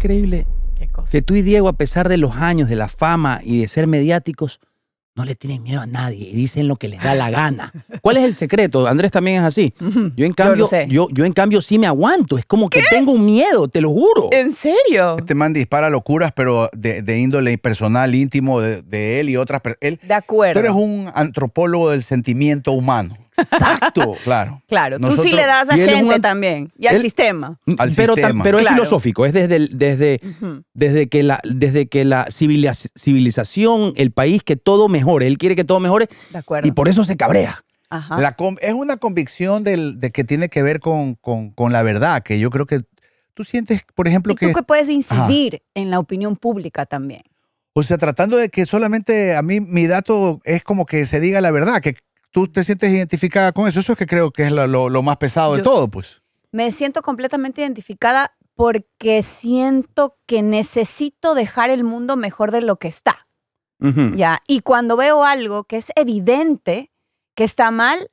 increíble cosa. que tú y Diego, a pesar de los años, de la fama y de ser mediáticos, no le tienen miedo a nadie y dicen lo que les da la gana. ¿Cuál es el secreto? Andrés también es así. Yo en cambio, yo, yo, en cambio sí me aguanto. Es como que tengo un miedo, te lo juro. ¿En serio? Este man dispara locuras, pero de, índole personal, íntimo de, él y otras personas. De acuerdo. Pero es un antropólogo del sentimiento humano. Exacto. claro. Claro. tú sí le das a gente también y al sistema. Mm, al pero, sistema. pero es filosófico. Es desde, desde, desde que la, desde que la civilización, el país, que todo mejore. Él quiere que todo mejore. Y por eso se cabrea. Ajá. es una convicción de que tiene que ver con, la verdad, que yo creo que tú sientes, por ejemplo, que... Tú que puedes incidir en la opinión pública también. O sea, tratando de que solamente a mí mi dato es como que se diga la verdad, que, tú te sientes identificada con eso. Eso es que creo que es lo, más pesado de todo, pues. Me siento completamente identificada porque siento que necesito dejar el mundo mejor de lo que está. ¿ya? Y cuando veo algo que es evidente que está mal,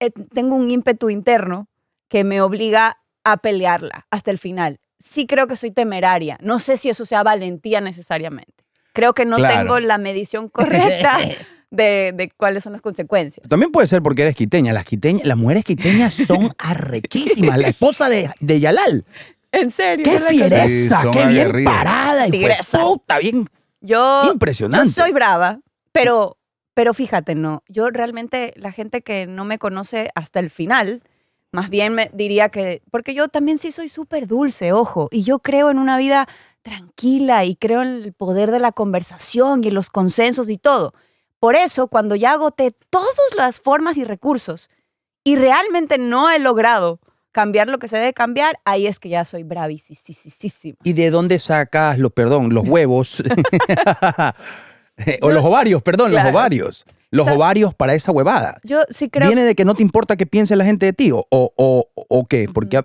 eh, tengo un ímpetu interno que me obliga a pelearla hasta el final. Sí creo que soy temeraria. No sé si eso sea valentía necesariamente. Creo que no tengo la medición correcta de, cuáles son las consecuencias. También puede ser porque eres quiteña. Las, las mujeres quiteñas son arrechísimas. La esposa de, de Yalal. En serio. Qué fiereza, qué bien parada. Fiereza. bien yo, impresionante. Yo soy brava, pero, pero fíjate, no. Yo realmente, la gente que no me conoce hasta el final, más bien me diría que, porque yo también sí soy súper dulce, ojo, y yo creo en una vida tranquila y creo en el poder de la conversación y en los consensos y todo. Por eso, cuando ya agoté todas las formas y recursos y realmente no he logrado cambiar lo que se debe cambiar, ahí es que ya soy bravísima. ¿Y de dónde sacas los, perdón, los huevos? o los ovarios, perdón, los ovarios. Los ovarios para esa huevada. Yo sí creo. ¿Viene de que no te importa qué piense la gente de ti o, o, o qué? Porque.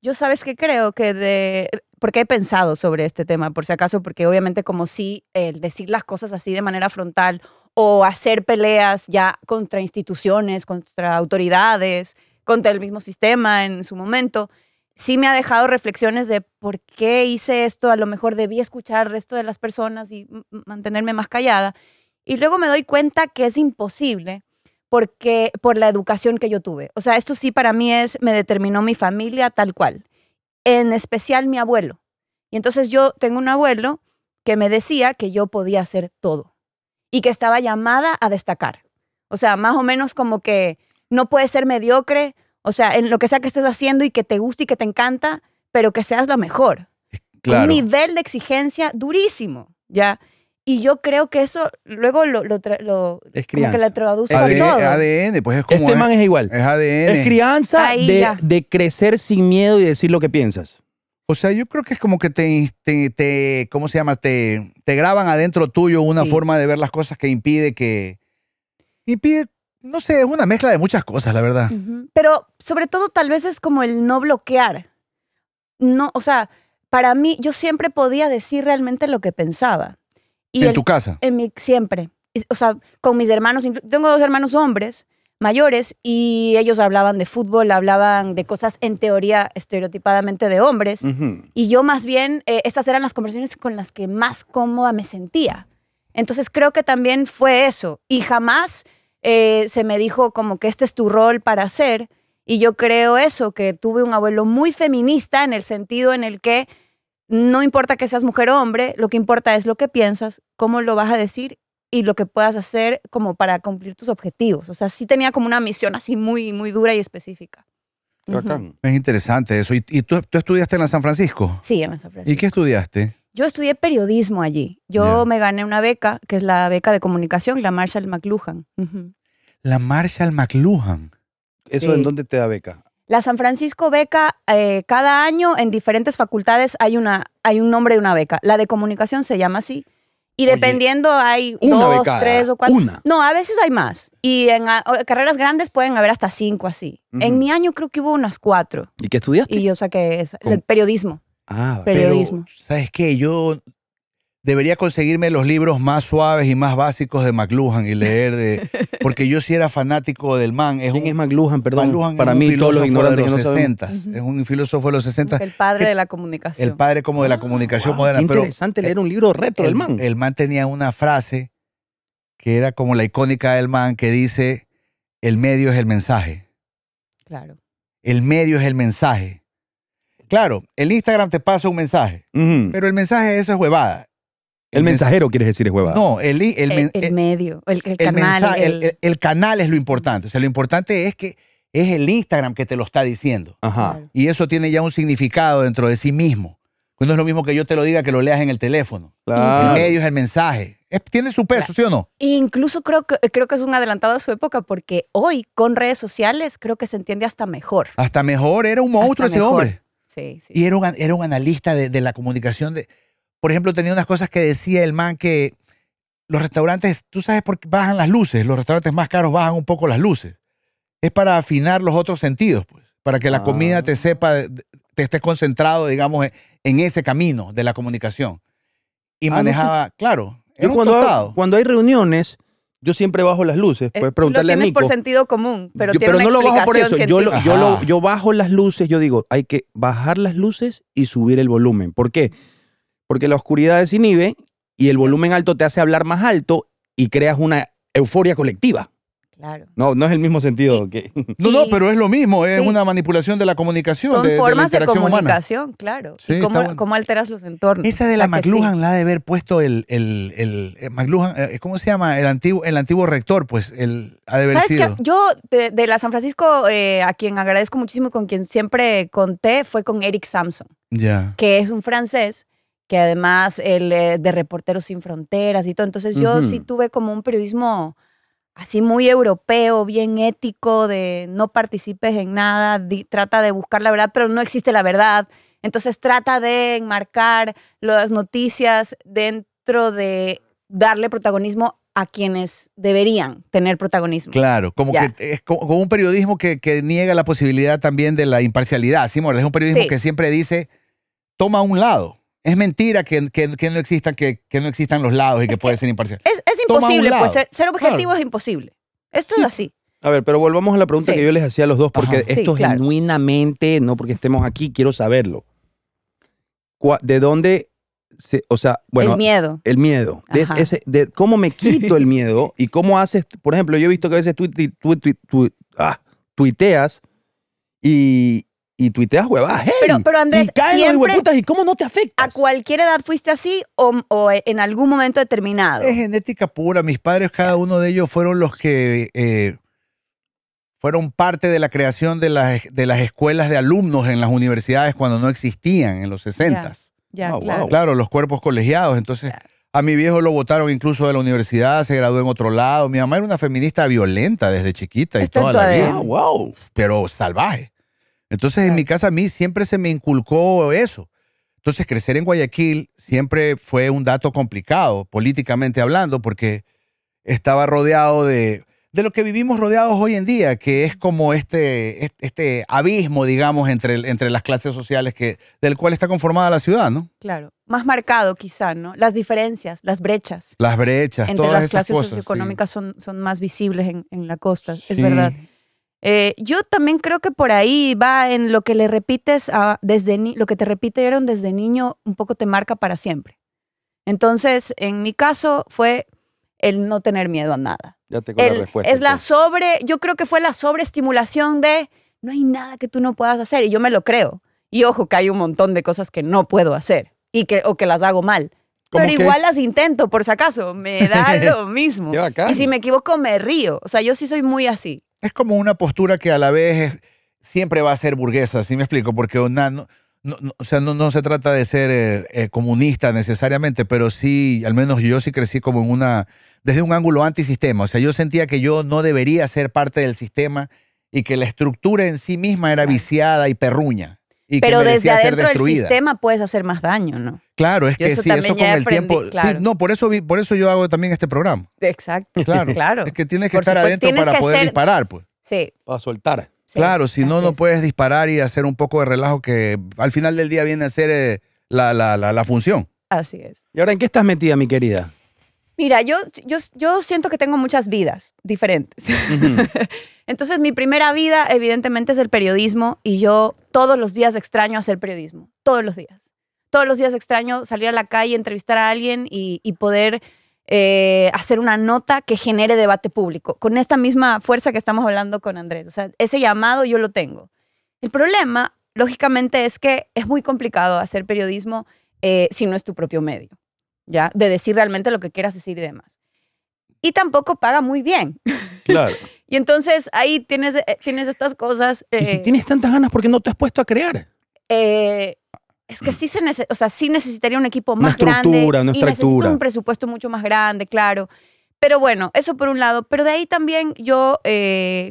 Yo sabes que creo que de. Porque he pensado sobre este tema, por si acaso, porque obviamente, como si el decir las cosas así de manera frontal o hacer peleas ya contra instituciones, contra autoridades, contra el mismo sistema en su momento, sí me ha dejado reflexiones de por qué hice esto, a lo mejor debí escuchar al resto de las personas y mantenerme más callada. Y luego me doy cuenta que es imposible porque por la educación que yo tuve. O sea, esto sí para mí es, me determinó mi familia tal cual, en especial mi abuelo. Y entonces yo tengo un abuelo que me decía que yo podía hacer todo y que estaba llamada a destacar. O sea, más o menos como que no puedes ser mediocre, o sea, en lo que sea que estés haciendo y que te guste y que te encanta, pero que seas la mejor. Eh, claro. Un nivel de exigencia durísimo, ¿ya? Y yo creo que eso luego lo, lo, lo es que lo traduzco todo. ADN, pues es este como Este man es igual. Es ADN. Es crianza de, crecer sin miedo y decir lo que piensas. O sea, yo creo que es como que te, te, ¿cómo se llama? Te, te graban adentro tuyo una forma de ver las cosas que impide que... Impide, no sé, es una mezcla de muchas cosas, la verdad. Pero sobre todo tal vez es como el no bloquear. No, o sea, para mí yo siempre podía decir realmente lo que pensaba. Y ¿En tu casa? En siempre. O sea, con mis hermanos, tengo dos hermanos hombres mayores y ellos hablaban de fútbol, hablaban de cosas en teoría estereotipadamente de hombres. Y yo más bien, eh, estas eran las conversaciones con las que más cómoda me sentía. Entonces creo que también fue eso. Y jamás eh, se me dijo como que este es tu rol para hacer. Y yo creo eso, que tuve un abuelo muy feminista en el sentido en el que no importa que seas mujer o hombre, lo que importa es lo que piensas, cómo lo vas a decir y lo que puedas hacer como para cumplir tus objetivos. O sea, sí tenía como una misión así muy, muy dura y específica. Es interesante eso. ¿Y, tú, estudiaste en la San Francisco? Sí, en la San Francisco. ¿Y qué estudiaste? Yo estudié periodismo allí. Yo me gané una beca, que es la beca de comunicación, la Marshall McLuhan. La Marshall McLuhan. ¿Eso en dónde te da beca? La San Francisco beca, eh, cada año en diferentes facultades hay, una, hay un nombre de una beca. La de comunicación se llama así. Y dependiendo hay dos, tres o cuatro. Una. No, a veces hay más. Y en ah, carreras grandes pueden haber hasta cinco así. En mi año creo que hubo unas cuatro. ¿Y qué estudiaste? Y yo saqué el periodismo. Ah, periodismo. ¿Sabes qué? Yo debería conseguirme los libros más suaves y más básicos de McLuhan y leer de... Porque yo sí era fanático del man. Es ¿Quién un, es McLuhan? Perdón, para mí todos de los 60 Es un filósofo de los 60 El padre de la comunicación. El padre como de la ah, comunicación moderna. Es interesante leer un libro retro del man. El man tenía una frase que era como la icónica del man que dice, el medio es el mensaje. Claro. El medio es el mensaje. Claro, el Instagram te pasa un mensaje, pero el mensaje de eso es huevada el mensajero, quieres decir, es huevada. No, el, el, el medio, el, canal. el, canal es lo importante. O sea, lo importante es que es el Instagram que te lo está diciendo. Ajá. Y eso tiene ya un significado dentro de sí mismo. Pues no es lo mismo que yo te lo diga que lo leas en el teléfono. Claro. El medio es el mensaje. tiene su peso, ¿sí o no? E incluso creo que, creo que es un adelantado a su época porque hoy con redes sociales creo que se entiende hasta mejor. Hasta mejor, era un monstruo ese hombre. Sí, sí. Y era un, era un analista de, de la comunicación de por ejemplo, tenía unas cosas que decía el man que los restaurantes, tú sabes por qué bajan las luces, los restaurantes más caros bajan un poco las luces. Es para afinar los otros sentidos, pues, para que la comida ah. te sepa, te estés concentrado, digamos, en ese camino de la comunicación. Y ah, manejaba, claro, en un cuando, hay, cuando hay reuniones, yo siempre bajo las luces. Eh, Puedes preguntarle lo tienes por sentido común, pero, yo, tiene pero no lo bajo por eso. yo, bajo las luces, yo digo, hay que bajar las luces y subir el volumen. ¿Por qué? porque la oscuridad desinhibe y el volumen alto te hace hablar más alto y creas una euforia colectiva. Claro. No, no es el mismo sentido. que... No, no, pero es lo mismo, es una manipulación de la comunicación. Son formas de, comunicación, claro. cómo, alteras los entornos? Esa de la McLuhan la ha de haber puesto el, el, el, eh, eh, ¿cómo se llama? El antiguo, el antiguo rector, pues, el ha de haber sido. yo de, la San Francisco, eh, a quien agradezco muchísimo y con quien siempre conté, fue con Eric Samson, Ya. que es un francés que además el eh, de Reporteros Sin Fronteras y todo. Entonces yo sí tuve como un periodismo así muy europeo, bien ético, de no participes en nada, trata de buscar la verdad, pero no existe la verdad. Entonces trata de enmarcar las noticias dentro de darle protagonismo a quienes deberían tener protagonismo. Claro, como que es como, un periodismo que, niega la posibilidad también de la imparcialidad, ¿sí, Es un periodismo que siempre dice, toma un lado. Es mentira que, no, existan, que, no existan los lados y que puede ser imparcial. Es, imposible, pues ser, objetivo es imposible. Esto es así. A ver, pero volvamos a la pregunta que yo les hacía a los dos, porque esto es genuinamente, no porque estemos aquí, quiero saberlo. ¿De dónde se, o sea, bueno. El miedo. El miedo. De, ¿Cómo me quito el miedo? ¿Y cómo haces? Por ejemplo, yo he visto que a veces ah, tuiteas y, y tuiteas huevadas. Hey, pero, pero Andrés, y caen ¿y cómo no te afecta? ¿A cualquier edad fuiste así o, en algún momento determinado? Es genética pura. Mis padres, cada uno de ellos fueron los que eh, fueron parte de la creación de las, de las escuelas de alumnos en las universidades cuando no existían en los 60 s Ya, ah, claro. los cuerpos colegiados. Entonces, a mi viejo lo votaron incluso de la universidad, se graduó en otro lado. Mi mamá era una feminista violenta desde chiquita y toda la vida. Ah, wow, pero salvaje. Entonces, en mi casa a mí siempre se me inculcó eso. Entonces, crecer en Guayaquil siempre fue un dato complicado, políticamente hablando, porque estaba rodeado de, de lo que vivimos rodeados hoy en día, que es como este, este abismo, digamos, entre, entre las clases sociales que, del cual está conformada la ciudad, ¿no? Claro, más marcado quizá, ¿no? Las diferencias, las brechas. Las brechas, entre las clases socioeconómicas son, son más visibles en, la costa, es verdad. Eh, yo también creo que por ahí va en lo que le repites a, desde lo que te repitieron desde niño un poco te marca para siempre. Entonces, en mi caso fue el no tener miedo a nada. Ya tengo la respuesta. Es la sobre, yo creo que fue la sobreestimulación de no hay nada que tú no puedas hacer y yo me lo creo. Y ojo que hay un montón de cosas que no puedo hacer y que o que las hago mal. Pero igual las intento, por si acaso, me da lo mismo. y si me equivoco, me río. O sea, yo sí soy muy así es como una postura que a la vez siempre va a ser burguesa, si me explico? Porque no, sea, no, se trata de ser eh, eh, comunista necesariamente, pero sí, al menos yo sí crecí como en una, desde un ángulo antisistema. O sea, yo sentía que yo no debería ser parte del sistema y que la estructura en sí misma era viciada y perruña. Pero desde adentro del sistema puedes hacer más daño, ¿no? Claro, es que eso si eso con el tiempo. no, por eso, por eso yo hago también este programa. Exacto. Claro. claro. Es que tienes que estar adentro para poder disparar, pues. Sí. Para soltar. claro, si no, no puedes disparar y hacer un poco de relajo que al final del día viene a ser eh, la, función. Así es. ¿Y ahora en qué estás metida, mi querida? Mira, yo, yo, siento que tengo muchas vidas diferentes. Entonces, mi primera vida, evidentemente, es el periodismo y yo todos los días extraño hacer periodismo, todos los días. Todos los días extraño salir a la calle, entrevistar a alguien y, poder eh, hacer una nota que genere debate público, con esta misma fuerza que estamos hablando con Andrés. O sea, ese llamado yo lo tengo. El problema, lógicamente, es que es muy complicado hacer periodismo eh, si no es tu propio medio, ¿ya? De decir realmente lo que quieras decir y demás. Y tampoco paga muy bien. Claro. Y entonces ahí tienes, eh, tienes estas cosas. ¿Y si eh, tienes tantas ganas, por qué no te has puesto a crear? Eh, es que sí, se o sea, sí necesitaría un equipo más una estructura, grande. Una estructura. un presupuesto mucho más grande, claro. Pero bueno, eso por un lado. Pero de ahí también yo,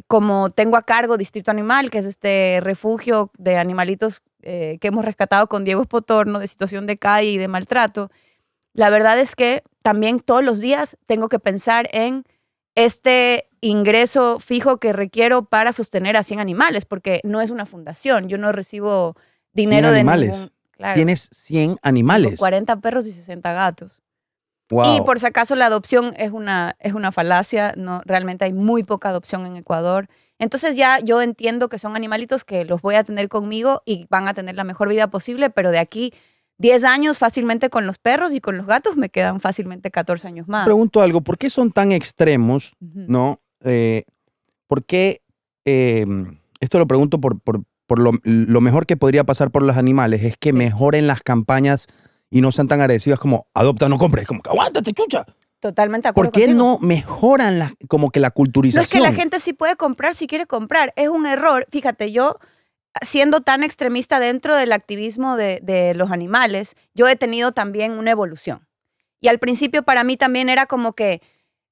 como tengo a cargo Distrito Animal, que es este refugio de animalitos que hemos rescatado con Diego Espotorno de situación de calle y de maltrato, la verdad es que también todos los días tengo que pensar en este ingreso fijo que requiero para sostener a 100 animales, porque no es una fundación, yo no recibo dinero de animales. Tienes 100 animales. 40 perros y 60 gatos. Y por si acaso la adopción es una, es una falacia, no, realmente hay muy poca adopción en Ecuador. Entonces ya yo entiendo que son animalitos que los voy a tener conmigo y van a tener la mejor vida posible, pero de aquí 10 años fácilmente con los perros y con los gatos me quedan fácilmente 14 años más. Pregunto algo, ¿por qué son tan extremos, eh, ¿por qué? Em, esto lo pregunto por, por, lo, mejor que podría pasar por los animales, es que mejoren las campañas y no sean tan agresivas como adopta, no compres, como aguántate, chucha. Totalmente acuerdo. ¿Por qué no mejoran la, como que la culturización? es que la gente sí puede comprar si quiere comprar. Es un error. Fíjate, yo siendo tan extremista dentro del activismo de, de, los animales, yo he tenido también una evolución. Y al principio para mí también era como que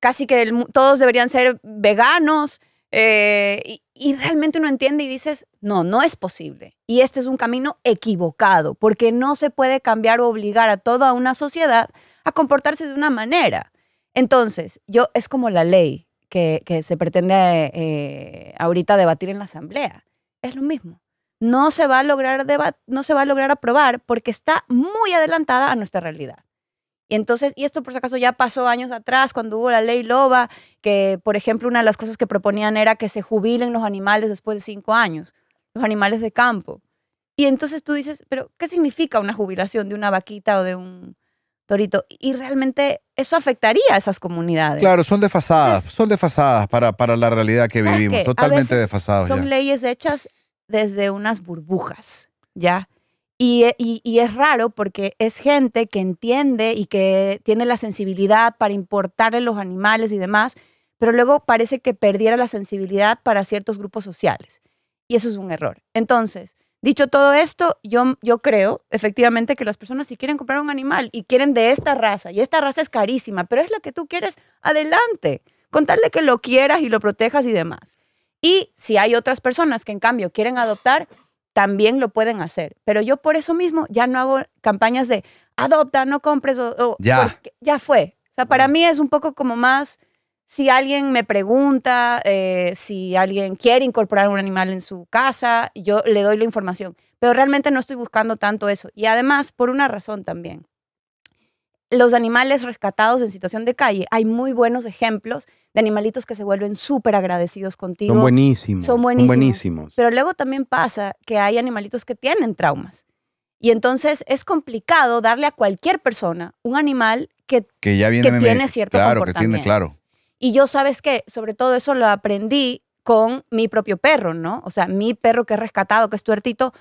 casi que todos deberían ser veganos. Eh, y, realmente uno entiende y dices, no, no es posible. Y este es un camino equivocado, porque no se puede cambiar o obligar a toda una sociedad a comportarse de una manera. Entonces, yo es como la ley que, se pretende eh, ahorita debatir en la Asamblea. Es lo mismo. No se va a lograr, no se va a lograr aprobar porque está muy adelantada a nuestra realidad. Y entonces, y esto por si acaso ya pasó años atrás cuando hubo la ley Loba, que por ejemplo una de las cosas que proponían era que se jubilen los animales después de cinco años, los animales de campo. Y entonces tú dices, pero ¿qué significa una jubilación de una vaquita o de un torito? Y realmente eso afectaría a esas comunidades. Claro, son desfasadas, son desfasadas para, para la realidad que vivimos, totalmente desfasadas. Son leyes hechas desde unas burbujas, ¿ya? E, y, es raro porque es gente que entiende y que tiene la sensibilidad para importarle los animales y demás, pero luego parece que perdiera la sensibilidad para ciertos grupos sociales. Y eso es un error. Entonces, dicho todo esto, yo, yo creo efectivamente que las personas si quieren comprar un animal y quieren de esta raza, y esta raza es carísima, pero es la que tú quieres, adelante. Contarle que lo quieras y lo protejas y demás. Y si hay otras personas que en cambio quieren adoptar, también lo pueden hacer. Pero yo por eso mismo ya no hago campañas de adopta, no compres o... ya. ya fue. O sea, para mí es un poco como más si alguien me pregunta, eh, si alguien quiere incorporar un animal en su casa, yo le doy la información. Pero realmente no estoy buscando tanto eso. Y además, por una razón también los animales rescatados en situación de calle. Hay muy buenos ejemplos de animalitos que se vuelven súper agradecidos contigo. Son buenísimos. Son buenísimos. Pero luego también pasa que hay animalitos que tienen traumas. Y entonces es complicado darle a cualquier persona un animal que, que ya viene que tiene cierto claro, Que tiene, claro. Y yo, ¿sabes qué? Sobre todo eso lo aprendí con mi propio perro, ¿no? O sea, mi perro que he rescatado, que es tuertito,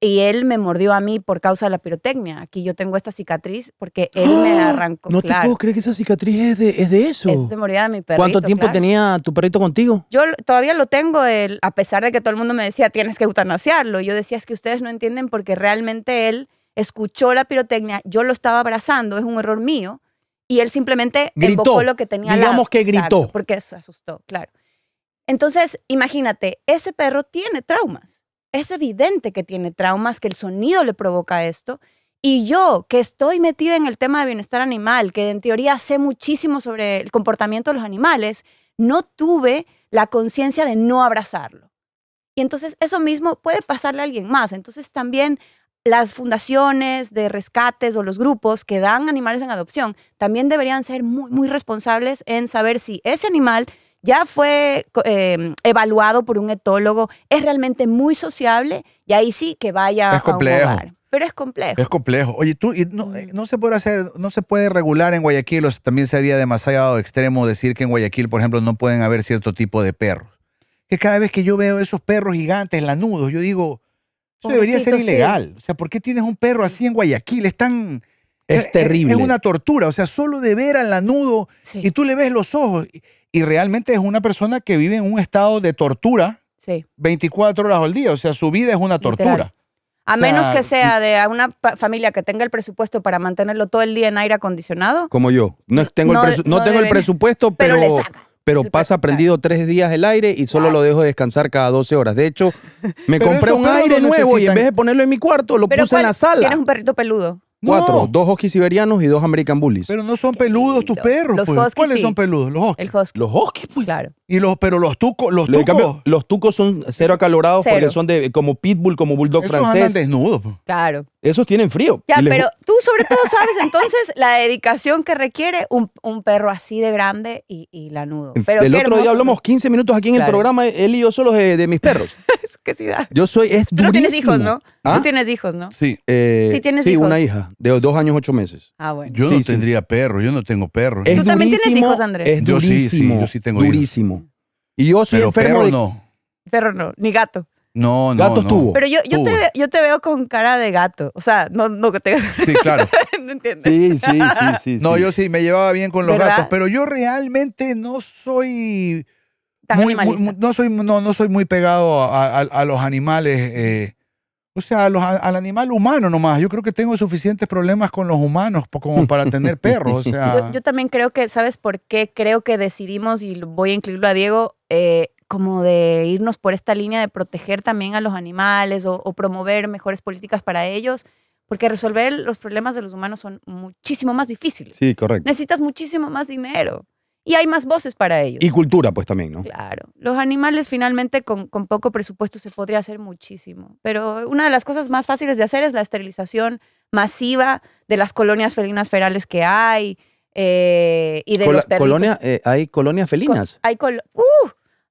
y él me mordió a mí por causa de la pirotecnia. Aquí yo tengo esta cicatriz porque él me ¡Ah! arrancó. No te puedo creer que esa cicatriz es de, es de eso. Es de morir a mi perrito. ¿Cuánto tiempo tenía tu perrito contigo? Yo todavía lo tengo, él, a pesar de que todo el mundo me decía tienes que eutanasiarlo. Yo decía es que ustedes no entienden porque realmente él escuchó la pirotecnia, yo lo estaba abrazando, es un error mío, y él simplemente gritó, lo que tenía. Digamos que gritó. porque eso asustó, claro. Entonces, imagínate, ese perro tiene traumas es evidente que tiene traumas, que el sonido le provoca esto. Y yo, que estoy metida en el tema de bienestar animal, que en teoría sé muchísimo sobre el comportamiento de los animales, no tuve la conciencia de no abrazarlo. Y entonces eso mismo puede pasarle a alguien más. Entonces también las fundaciones de rescates o los grupos que dan animales en adopción también deberían ser muy, muy responsables en saber si ese animal ya fue em, evaluado por un etólogo, es realmente muy sociable y ahí sí que vaya a un Pero es complejo. Es complejo. Oye, tú eh, no, se puede hacer, no se puede regular en Guayaquil, o también sería demasiado extremo decir que en Guayaquil, por ejemplo, no pueden haber cierto tipo de perros. Que cada vez que yo veo esos perros gigantes, lanudos, yo digo, eso debería ser ilegal. O sea, ¿por qué tienes un perro así en Guayaquil? Es tan, es terrible. Es, una tortura. O sea, solo de ver al lanudo y tú le ves los ojos. Y realmente es una persona que vive en un estado de tortura sí. 24 horas al día. O sea, su vida es una tortura. A menos que sea de una familia que tenga el presupuesto para mantenerlo todo el día en aire acondicionado. Como yo. No tengo, el, presupuesto, pero, pasa prendido tres días el aire y solo lo dejo descansar cada 12 horas. De hecho, me compré un aire nuevo y en vez de ponerlo en mi cuarto, lo puse en la sala. Tienes un perrito peludo. Cuatro, dos huskies siberianos y dos American Bullies. Pero no son peludos tus perros. pues. ¿Cuáles son peludos? Los huskies. Los huskies, pues. Claro. Y los, pero los tucos, los tucos. los tucos son cero acalorados porque son de como pitbull, como bulldog francés andan desnudos. Pues. Claro esos tienen frío. Ya, pero tú sobre todo sabes entonces la dedicación que requiere un, perro así de grande y, lanudo. Pero el otro día hablamos 15 minutos aquí en el programa, él y yo solo de, mis perros. es que da. Yo soy, es Tú no tienes hijos, ¿no? Tú ¿Ah? tienes hijos, ¿no? Sí. Eh, sí, tienes sí, una hija de dos años, ocho meses. Ah, bueno. Yo no tendría perro, yo no tengo perro. Es ¿Tú también tienes hijos, Andrés? Es durísimo, yo sí, yo sí tengo Durísimo. Y yo soy pero perro no. Perro no, ni gato. No, no. Gatos tuvo. Pero yo, yo, Te, yo te veo con cara de gato. O sea, no, que te. Sí, claro. no entiendes. Sí, sí, sí, sí. No, yo sí me llevaba bien con los gatos, pero yo realmente no soy. muy, no, soy, no, soy muy pegado a, los animales. Eh, o sea, a los, al animal humano nomás. Yo creo que tengo suficientes problemas con los humanos como para tener perros. O sea. Yo, también creo que, ¿sabes por qué? Creo que decidimos, y voy a incluirlo a Diego, eh, como de irnos por esta línea de proteger también a los animales o, promover mejores políticas para ellos, porque resolver los problemas de los humanos son muchísimo más difíciles. Sí, correcto. Necesitas muchísimo más dinero y hay más voces para ellos. Y cultura, pues también, ¿no? Claro. Los animales finalmente con, con poco presupuesto se podría hacer muchísimo, pero una de las cosas más fáciles de hacer es la esterilización masiva de las colonias felinas ferales que hay. Eh, y de los perritos. Colonia, eh, ¿Hay colonias felinas? Hay col uh,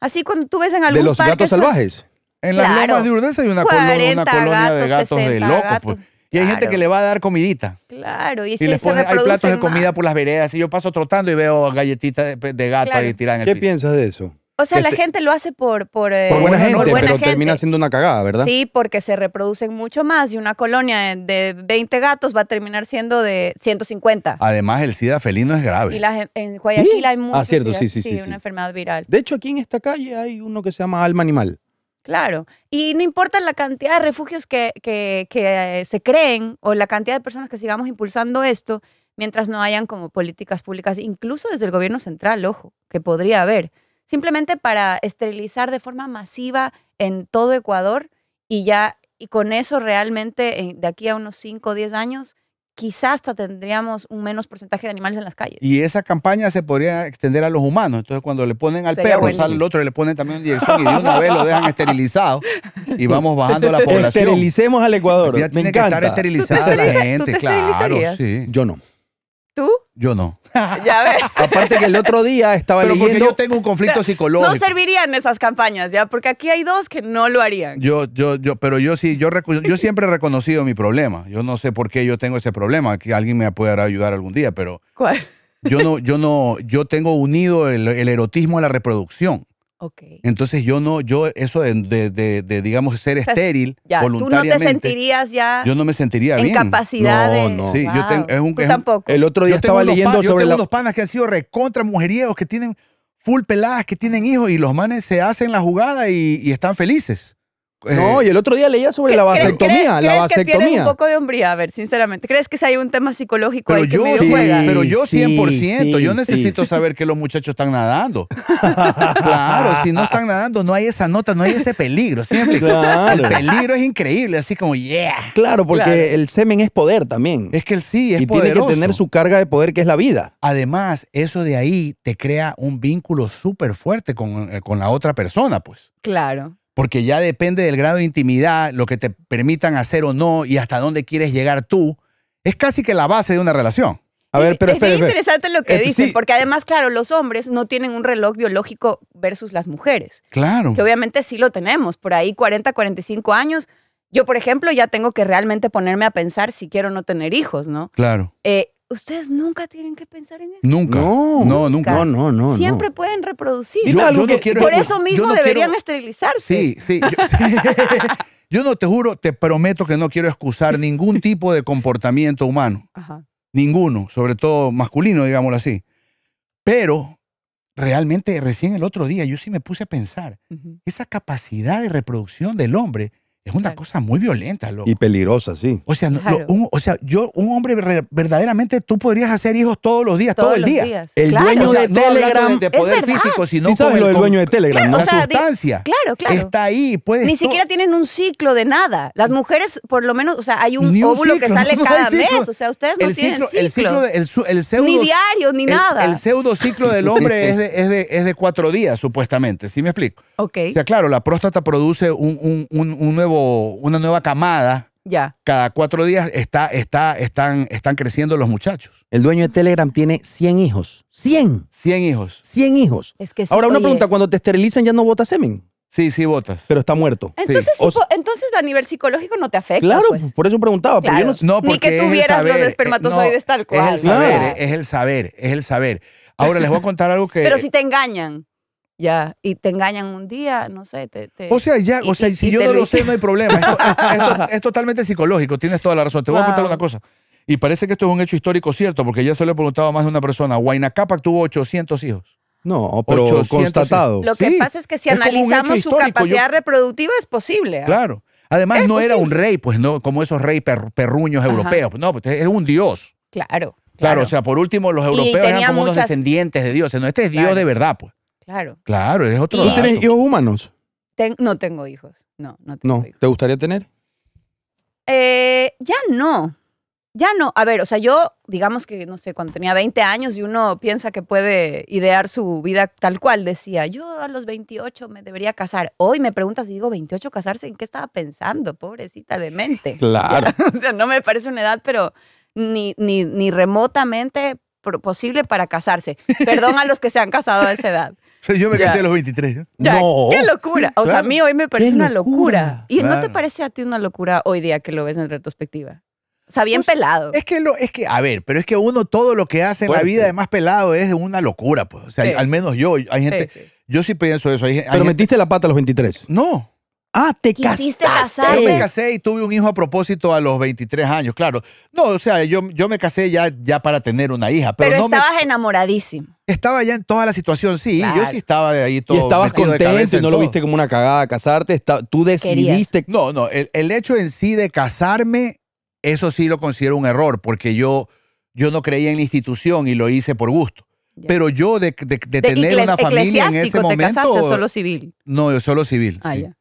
Así cuando tú ves en algún De los gatos salvajes. En las lomas de Urdesa hay una, colonia una colonia de gatos, de locos. Pues. Y hay gente que le va a dar comidita. Claro, y, si Y les hay platos de comida por las veredas. Y yo paso trotando y veo galletitas de, gato ahí el ¿Qué piensas de eso? O sea, la este gente lo hace por... Por, eh, buena, gente, pero termina siendo una cagada, ¿verdad? Sí, porque se reproducen mucho más y una colonia de 20 gatos va a terminar siendo de 150. Además, el SIDA felino es grave. Y la, en Guayaquil hay muchos ah, sí, una enfermedad viral. De hecho, aquí en esta calle hay uno que se llama alma animal. Claro, y no importa la cantidad de refugios que, que eh, se creen o la cantidad de personas que sigamos impulsando esto, mientras no hayan como políticas públicas, incluso desde el gobierno central, ojo, que podría haber simplemente para esterilizar de forma masiva en todo Ecuador y ya, y con eso realmente eh, de aquí a unos 5 o 10 años, quizás hasta tendríamos un menos porcentaje de animales en las calles. Y esa campaña se podría extender a los humanos. Entonces, cuando le ponen al perro, sale el otro y le ponen también dirección y de una vez lo dejan esterilizado y vamos bajando la población. Esterilicemos al Ecuador. Ya tiene que estar esterilizada la gente, claro. Yo no. ¿Tú? Yo no. Ya ves. Aparte que el otro día estaba Pero Porque yo tengo un conflicto psicológico. No servirían esas campañas, ¿ya? Porque aquí hay dos que no lo harían. Yo, yo, yo, pero yo sí, yo, yo siempre he reconocido mi problema. Yo no sé por qué yo tengo ese problema, que alguien me pueda ayudar algún día, pero... ¿Cuál? Yo no, yo no, yo tengo unido el, el erotismo a la reproducción. Entonces yo no, yo eso de, de, de, digamos ser estéril voluntariamente. Tú no te sentirías ya. Yo no me sentiría en capacidad no, no. yo un, El otro día estaba leyendo sobre yo tengo panas que han sido recontra mujeriegos que tienen full peladas, que tienen hijos y los manes se hacen la jugada y están felices. No, eh, y el otro día leía sobre la vasectomía. la vasectomía. Que un poco de hombría, a ver, sinceramente. ¿Crees que si hay un tema psicológico ahí yo, que Pero yo 100%, yo necesito saber que los muchachos están nadando. claro, si no están nadando, no hay esa nota, no hay ese peligro. El peligro es increíble, así como, yeah. Claro, porque el semen es poder también. Es que sí es y tiene que tener su carga de poder, que es la vida. Además, eso de ahí te crea un vínculo súper fuerte con, eh, con la otra persona, pues. Claro porque ya depende del grado de intimidad, lo que te permitan hacer o no y hasta dónde quieres llegar tú, es casi que la base de una relación. A ver, pero es interesante lo que este, dicen, porque además, claro, los hombres no tienen un reloj biológico versus las mujeres. Claro. Que obviamente sí lo tenemos, por ahí 40, 45 años. Yo, por ejemplo, ya tengo que realmente ponerme a pensar si quiero no tener hijos, ¿no? Claro. Eh, Ustedes nunca tienen que pensar en eso. Nunca. No, nunca. No, no, no. Siempre pueden reproducir. por eso mismo deberían esterilizarse. Sí, sí. Yo, no te juro, te prometo que no quiero excusar ningún tipo de comportamiento humano. Ajá. Ninguno, sobre todo masculino, digámoslo así. Pero realmente recién el otro día yo sí me puse a pensar, esa capacidad de reproducción del hombre es una cosa muy violenta, Y peligrosa, sí. O sea, o sea yo, un hombre verdaderamente, tú podrías hacer hijos todos los días, todos todo el día. Días. El claro. dueño de no Telegram. De, poder es físico, sino sí, sabes lo del dueño de Telegram, la sustancia. claro, claro. Está ahí, puedes. Ni siquiera tienen un ciclo de nada. Las mujeres, por lo menos, o sea, hay un, óvulo que sale cada mes. O sea, ustedes no tienen ciclo. ni diario, ni nada. El pseudo ciclo del hombre es, de, es, de, es de cuatro días, supuestamente. ¿Sí me explico? Ok. O sea, claro, la próstata produce un nuevo una nueva camada. Ya. Cada cuatro días está, está, están, están creciendo los muchachos. El dueño de Telegram tiene 100 hijos. ¡100! 100 hijos. 100 hijos. Es que Ahora, una pregunta: cuando te esterilizan, ya no votas semen. Sí, sí votas. Pero está muerto. Entonces, a nivel psicológico no te afecta. Claro, pues. por eso preguntaba. no Ni que tuvieras los saber, eh, espermatozoides tal cual. Es el ah. es el saber, es el saber. Ahora les voy a contar algo que. Pero si te engañan. Ya, y te engañan un día, no sé, te... o sea, ya, o sea, si yo no lo sé, no hay problema. es totalmente psicológico, tienes toda la razón. Te voy a contar una cosa. Y parece que esto es un hecho histórico cierto, porque ya se lo he preguntado a más de una persona. Huayna tuvo 800 hijos. No, pero constatado. Lo que pasa es que si analizamos su capacidad reproductiva es posible. ¿ah? Claro. Además, no era un rey, pues no, como esos reyes perruños europeos. Pues, no, pues es un dios. Claro, claro. o sea, por último, los europeos eran como unos descendientes de dioses. No, este es dios de verdad, pues. Claro. Claro, es otro. ¿Tú tienes hijos humanos? no tengo hijos. No, no tengo ¿Te gustaría tener? Eh, ya no. Ya no. A ver, o sea, yo, digamos que, no sé, cuando tenía 20 años y uno piensa que puede idear su vida tal cual, decía, yo a los 28 me debería casar. Hoy me preguntas si digo 28 casarse, ¿en qué estaba pensando? Pobrecita de mente. Claro. o sea, no me parece una edad, pero ni, ni, ni remotamente posible para casarse. Perdón a los que se han casado a esa edad. yo me casé a los 23. ¿eh? no. ¡Qué locura! O sea, a mí hoy me parece una locura. ¿Y no te parece a ti una locura hoy día que lo ves en retrospectiva? O sea, bien pues, pelado. Es que, lo, es que, a ver, pero es que uno todo lo que hace en la vida de más pelado es una locura, pues. O sea, al menos yo, hay gente, yo sí pienso eso. Hay, pero metiste la pata a los 23. No, Ah, te Quisiste casaste. Yo me casé y tuve un hijo a propósito a los 23 años, claro. No, o sea, yo, yo me casé ya, ya para tener una hija. Pero, estabas enamoradísimo. Estaba ya en toda la situación, sí. Yo sí estaba de ahí todo. Y estabas contento no lo viste como una cagada casarte. tú decidiste. No, no. El, hecho en sí de casarme, eso sí lo considero un error, porque yo, yo no creía en la institución y lo hice por gusto. Pero yo de, tener una familia en ese momento. ¿Te casaste solo civil? No, yo solo civil. Ah, ya.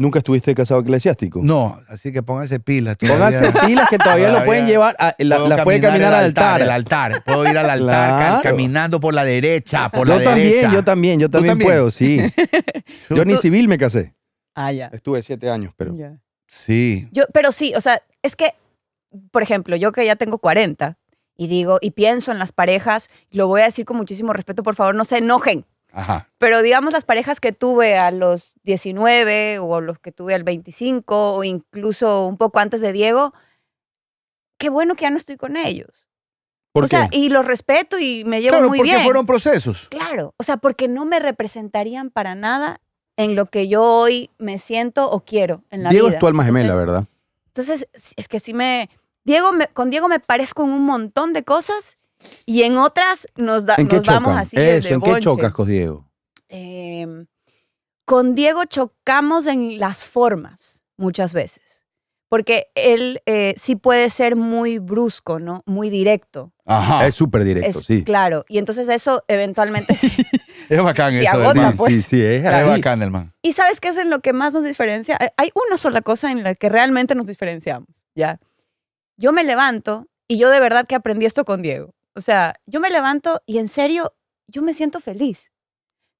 Nunca estuviste casado eclesiástico. No, así que pónganse pilas. Pónganse pilas que todavía, lo pueden llevar, a, la, caminar al altar. altar, puedo ir al altar caminando por la derecha, por yo la derecha. también, yo también, yo también, puedo, sí. yo ni civil me casé. Ah, ya. Estuve siete años, pero. Sí. Yo, pero sí, o sea, es que, por ejemplo, yo que ya tengo 40 y digo, y pienso en las parejas, lo voy a decir con muchísimo respeto, por favor, no se enojen. Pero digamos las parejas que tuve a los 19 o los que tuve al 25 o incluso un poco antes de Diego, qué bueno que ya no estoy con ellos. ¿Por o sea, y los respeto y me llevo muy bien. Claro, porque fueron procesos. Claro, o sea, porque no me representarían para nada en lo que yo hoy me siento o quiero en la vida. Diego es tu alma gemela, ¿verdad? Entonces, es que sí si me... Diego con Diego me parezco en un montón de cosas y en otras nos, da, vamos así. Eso, ¿en qué chocas con Diego? Em, con Diego chocamos en las formas muchas veces. Porque él eh, sí puede ser muy brusco, ¿no? Muy directo. Ajá. Es súper directo, sí. Claro. Y entonces eso eventualmente sí. es bacán eso. Agota, pues. Sí, sí, es, es bacán el Y ¿sabes qué es en lo que más nos diferencia? Hay una sola cosa en la que realmente nos diferenciamos, ¿ya? Yo me levanto y yo de verdad que aprendí esto con Diego. O sea, yo me levanto y en serio, yo me siento feliz.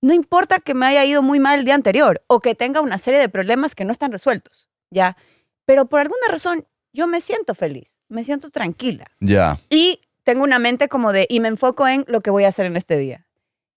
No importa que me haya ido muy mal el día anterior o que tenga una serie de problemas que no están resueltos, ¿ya? Pero por alguna razón, yo me siento feliz, me siento tranquila. Ya. Y tengo una mente como de, y me enfoco en lo que voy a hacer en este día.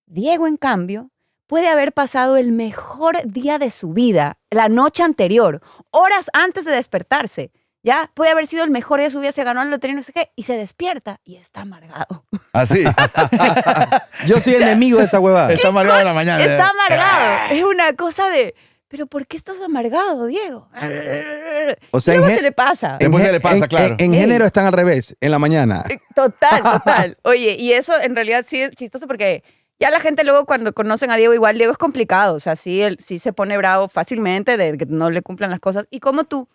Diego, en cambio, puede haber pasado el mejor día de su vida, la noche anterior, horas antes de despertarse, ya puede haber sido el mejor día de su vida, se ganó la lotería, no sé qué, y se despierta y está amargado. Así. Ah, Yo soy enemigo de esa huevada. Está amargado en la mañana. Está amargado. Ah. es una cosa de. Pero ¿por qué estás amargado, Diego? O sea, luego se le pasa. Después se le pasa, en, claro. En, género están al revés, en la mañana. Eh, total, total. Oye, y eso en realidad sí es chistoso porque ya la gente luego cuando conocen a Diego, igual Diego es complicado, o sea, sí, él, sí se pone bravo fácilmente de que no le cumplan las cosas. Y como tú,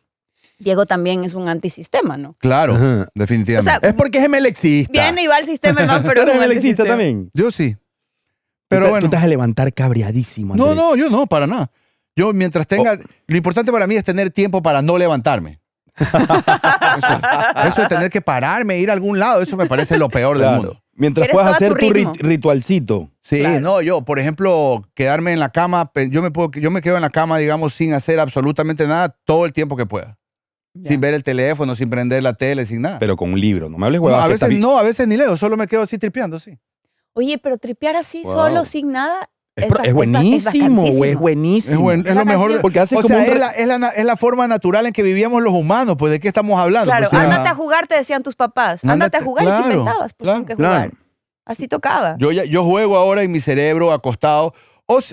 Diego también es un antisistema, ¿no? Claro, definitivamente. es porque es existe. Viene y va sistema, hermano, pero. ¿Tú eres también? Yo sí. Pero bueno. Tú te vas a levantar cabreadísimo. No, no, yo no, para nada. Yo mientras oh. tenga. Lo importante para mí es tener tiempo para no levantarme. eso, de tener que pararme, ir a algún lado, eso me parece lo peor del mundo. Mientras puedas hacer tu, ritualcito. Sí, no, yo, por ejemplo, quedarme en la cama, yo me, puedo, yo me quedo en la cama, digamos, sin hacer absolutamente nada todo el tiempo que pueda. Sin ver el teléfono, sin prender la tele, sin nada. Pero con un libro, no me hables huevadas. No, a veces no, a veces ni leo, solo me quedo así tripeando, sí. Oye, pero tripear así solo, sin nada, es, buenísimo, es, buenísimo. Es, lo mejor. Porque la, es, la, forma natural en que vivíamos los humanos, pues de qué estamos hablando. Claro, pues, ándate a jugar, te decían tus papás. Ándate, a jugar y te inventabas, pues jugar. Así tocaba. Yo, yo juego ahora y mi cerebro acostado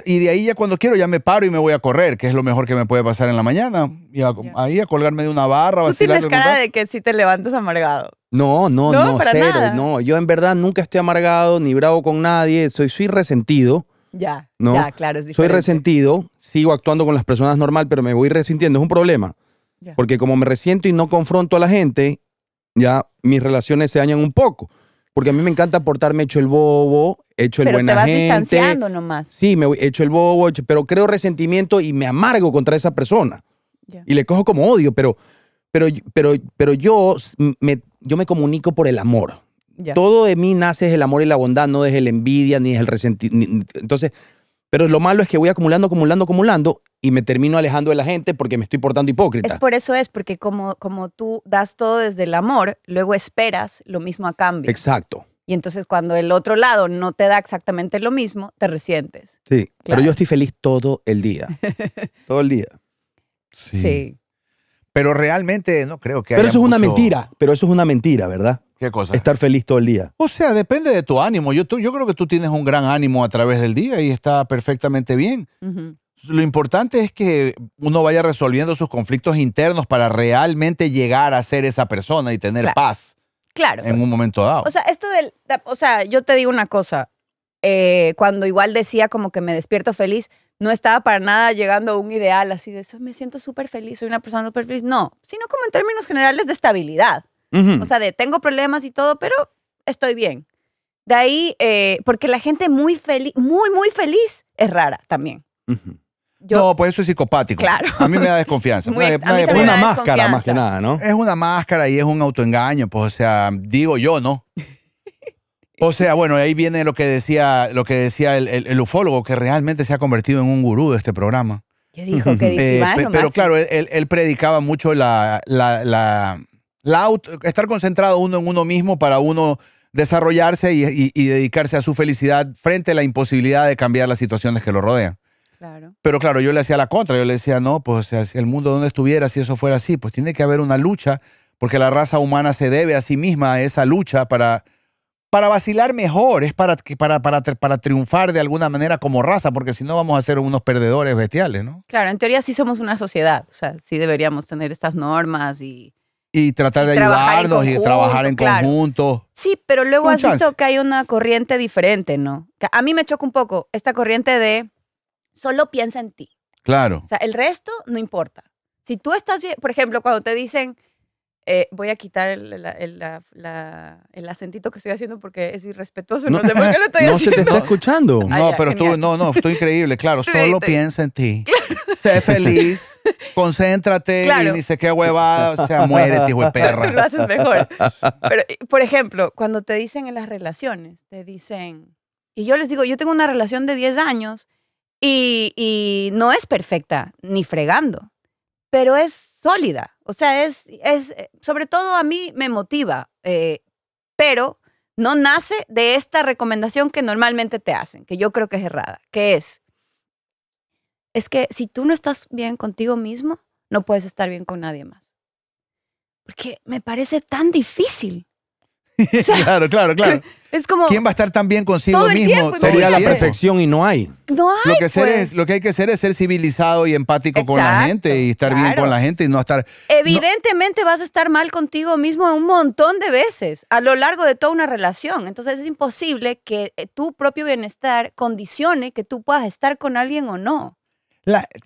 y de ahí ya cuando quiero ya me paro y me voy a correr, que es lo mejor que me puede pasar en la mañana. Y ahí a colgarme de una barra. Tú tienes cara de que si te levantas amargado. No, no, no, cero. No, yo en verdad nunca estoy amargado ni bravo con nadie. Soy, soy resentido. Ya, ya, claro, es Soy resentido, sigo actuando con las personas normal, pero me voy resintiendo. Es un problema. Porque como me resiento y no confronto a la gente, ya mis relaciones se dañan un poco porque a mí me encanta portarme hecho el bobo, hecho el pero te vas distanciando nomás. Sí, me he hecho el bobo, pero creo resentimiento y me amargo contra esa persona. Y le cojo como odio, pero, pero, pero, yo, me, yo me comunico por el amor. Todo de mí nace desde el amor y la bondad, no desde la envidia ni es el resentimiento. Entonces, pero lo malo es que voy acumulando, acumulando, acumulando y me termino alejando de la gente porque me estoy portando hipócrita. Es por eso es, porque como, como tú das todo desde el amor, luego esperas lo mismo a cambio. Exacto. Y entonces cuando el otro lado no te da exactamente lo mismo, te resientes. Sí, pero yo estoy feliz todo el día. todo el día. sí. Pero realmente no creo que Pero eso es una mentira, pero eso es una mentira, ¿verdad? ¿Qué cosa? Estar feliz todo el día. O sea, depende de tu ánimo. Yo, yo creo que tú tienes un gran ánimo a través del día y está perfectamente bien. Lo importante es que uno vaya resolviendo sus conflictos internos para realmente llegar a ser esa persona y tener paz Claro. en un momento dado. O sea, esto del. O sea, yo te digo una cosa. Eh, cuando igual decía como que me despierto feliz, no estaba para nada llegando a un ideal así de eso, me siento súper feliz, soy una persona súper feliz. No, sino como en términos generales de estabilidad. O sea, de tengo problemas y todo, pero estoy bien. De ahí, eh, porque la gente muy feliz, muy, muy feliz es rara también. no, pues eso es psicopático. Claro. A mí me da desconfianza. Es una máscara más que nada, ¿no? Es una máscara y es un autoengaño, pues, o sea, digo yo, ¿no? O sea, bueno, ahí viene lo que decía, lo que decía el, ufólogo, que realmente se ha convertido en un gurú de este programa. ¿Qué dijo? ¿Qué dijo? Eh, pero claro, él, predicaba mucho la, la, estar concentrado uno en uno mismo para uno desarrollarse y, dedicarse a su felicidad frente a la imposibilidad de cambiar las situaciones que lo rodean. Claro. Pero claro, yo le hacía la contra, yo le decía, no, pues el mundo donde estuviera, si eso fuera así, pues tiene que haber una lucha, porque la raza humana se debe a sí misma a esa lucha para para vacilar mejor, es para, para, para, para triunfar de alguna manera como raza, porque si no vamos a ser unos perdedores bestiales, ¿no? Claro, en teoría sí somos una sociedad, o sea, sí deberíamos tener estas normas y... Y tratar de ayudarnos y trabajar en conjunto. Sí, pero luego has visto que hay una corriente diferente, ¿no? a mí me choca un poco esta corriente de solo piensa en ti. Claro. O sea, el resto no importa. Si tú estás bien, por ejemplo, cuando te dicen, eh, voy a quitar el, el, el, acentito que estoy haciendo porque es irrespetuoso. No, sé lo estoy No se te está escuchando. Ah, no, pero tú, no, no, estoy increíble. Claro, solo piensa en ti. Sé feliz, concéntrate y ni sé qué huevada, o sea, muérete, hijo de perra. lo haces mejor. Pero, por ejemplo, cuando te dicen en las relaciones, te dicen, y yo les digo, yo tengo una relación de 10 años y, y no es perfecta, ni fregando pero es sólida. O sea, es, es eh, sobre todo a mí me motiva, eh, pero no nace de esta recomendación que normalmente te hacen, que yo creo que es errada, que es, es que si tú no estás bien contigo mismo, no puedes estar bien con nadie más. Porque me parece tan difícil. claro, claro, claro. ¿Quién va a estar tan bien consigo mismo? Sería la perfección y no hay. No hay. Lo que, pues. lo que hay que hacer es ser civilizado y empático con la gente y estar bien con la gente y no estar. Evidentemente vas a estar mal contigo mismo un montón de veces a lo largo de toda una relación. Entonces es imposible que eh, tu propio bienestar condicione que tú puedas estar con alguien o no.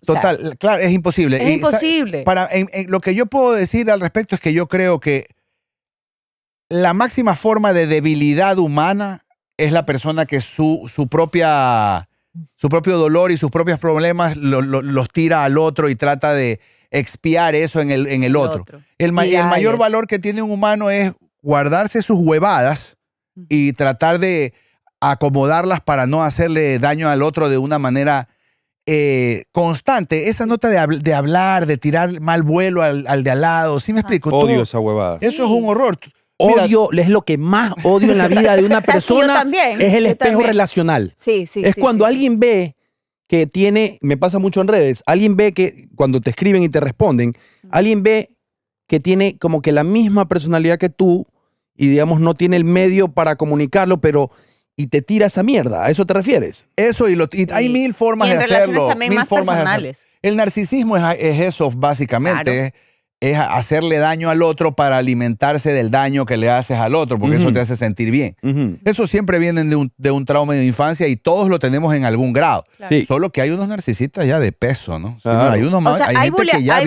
total, claro, es imposible. Es imposible. Para, lo que yo puedo decir al respecto es que yo creo que la máxima forma de debilidad humana es la persona que su, propia su propio dolor y sus propios problemas los tira al otro y trata de expiar eso en el, en el otro. El, mayor valor que tiene un humano es guardarse sus huevadas y tratar de acomodarlas para no hacerle daño al otro de una manera eh, constante. Esa nota de, hablar, de tirar mal vuelo al, de al lado, ¿sí me explico? Odio esa huevada. Eso es un horror odio, es lo que más odio en la vida de una persona. es el espejo relacional. Sí, sí. Es cuando alguien ve que tiene, me pasa mucho en redes, alguien ve que cuando te escriben y te responden, mm. alguien ve que tiene como que la misma personalidad que tú y digamos no tiene el medio para comunicarlo, pero y te tira esa mierda, ¿a eso te refieres? Eso y, hay mil formas de hacerlo, también formas personales. El narcisismo es, es eso básicamente es hacerle daño al otro para alimentarse del daño que le haces al otro, porque eso te hace sentir bien. Eso siempre viene de un, de un, trauma de infancia y todos lo tenemos en algún grado. Solo que hay unos narcisistas ya de peso, ¿no? hay unos hay, gente que ya